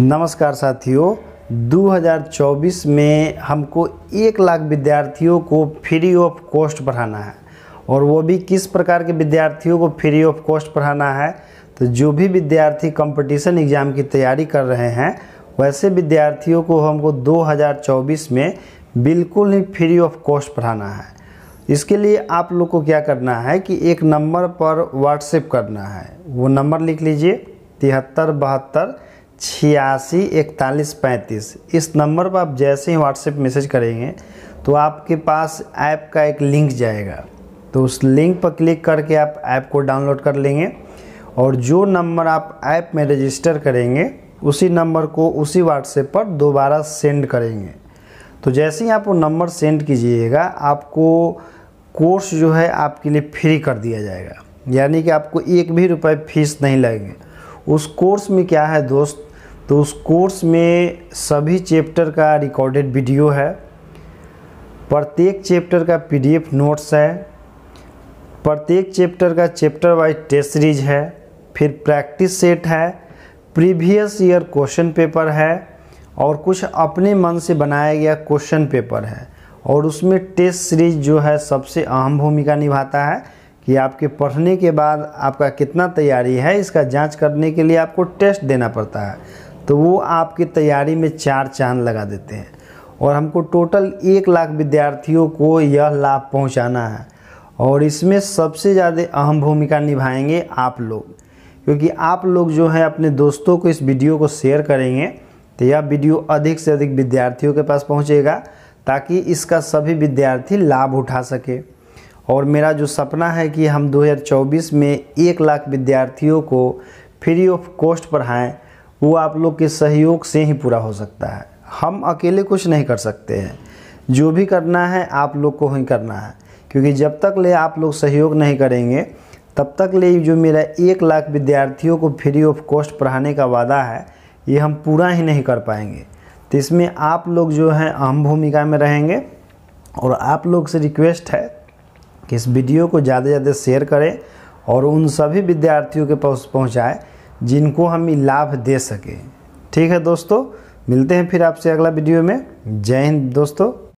नमस्कार साथियों 2024 में हमको एक लाख विद्यार्थियों को फ्री ऑफ कॉस्ट पढ़ाना है और वो भी किस प्रकार के विद्यार्थियों को फ्री ऑफ कॉस्ट पढ़ाना है तो जो भी विद्यार्थी कंपटीशन एग्ज़ाम की तैयारी कर रहे हैं वैसे विद्यार्थियों को हमको 2024 में बिल्कुल ही फ्री ऑफ कॉस्ट पढ़ाना है इसके लिए आप लोग को क्या करना है कि एक नंबर पर व्हाट्सएप करना है वो नंबर लिख लीजिए तिहत्तर बहत्तर छियासी इकतालीस पैंतीस इस नंबर पर आप जैसे ही व्हाट्सएप मैसेज करेंगे तो आपके पास ऐप का एक लिंक जाएगा तो उस लिंक पर क्लिक करके आप ऐप को डाउनलोड कर लेंगे और जो नंबर आप ऐप में रजिस्टर करेंगे उसी नंबर को उसी व्हाट्सएप पर दोबारा सेंड करेंगे तो जैसे ही आप वो नंबर सेंड कीजिएगा आपको कोर्स जो है आपके लिए फ्री कर दिया जाएगा यानी कि आपको एक भी रुपए फीस नहीं लगेंगे उस कोर्स में क्या है दोस्त तो उस कोर्स में सभी चैप्टर का रिकॉर्डेड वीडियो है प्रत्येक चैप्टर का पीडीएफ नोट्स है प्रत्येक चैप्टर का चैप्टर वाइज टेस्ट सीरीज है फिर प्रैक्टिस सेट है प्रीवियस ईयर क्वेश्चन पेपर है और कुछ अपने मन से बनाया गया क्वेश्चन पेपर है और उसमें टेस्ट सीरीज जो है सबसे अहम भूमिका निभाता है कि आपके पढ़ने के बाद आपका कितना तैयारी है इसका जांच करने के लिए आपको टेस्ट देना पड़ता है तो वो आपकी तैयारी में चार चांद लगा देते हैं और हमको टोटल एक लाख विद्यार्थियों को यह लाभ पहुंचाना है और इसमें सबसे ज़्यादा अहम भूमिका निभाएंगे आप लोग क्योंकि आप लोग जो है अपने दोस्तों को इस वीडियो को शेयर करेंगे तो यह वीडियो अधिक से अधिक विद्यार्थियों के पास पहुंचेगा ताकि इसका सभी विद्यार्थी लाभ उठा सके और मेरा जो सपना है कि हम 2024 में एक लाख विद्यार्थियों को फ्री ऑफ कॉस्ट पढ़ाएँ वो आप लोग के सहयोग से ही पूरा हो सकता है हम अकेले कुछ नहीं कर सकते हैं जो भी करना है आप लोग को ही करना है क्योंकि जब तक ले आप लोग सहयोग नहीं करेंगे तब तक ले जो मेरा एक लाख विद्यार्थियों को फ्री ऑफ कॉस्ट पढ़ाने का वादा है ये हम पूरा ही नहीं कर पाएंगे तो इसमें आप लोग जो हैं अहम भूमिका में रहेंगे और आप लोग से रिक्वेस्ट है कि इस वीडियो को ज़्यादा से ज़्यादा शेयर करें और उन सभी विद्यार्थियों के पास पहुँचाएँ जिनको हम लाभ दे सकें ठीक है दोस्तों मिलते हैं फिर आपसे अगला वीडियो में जय हिंद दोस्तों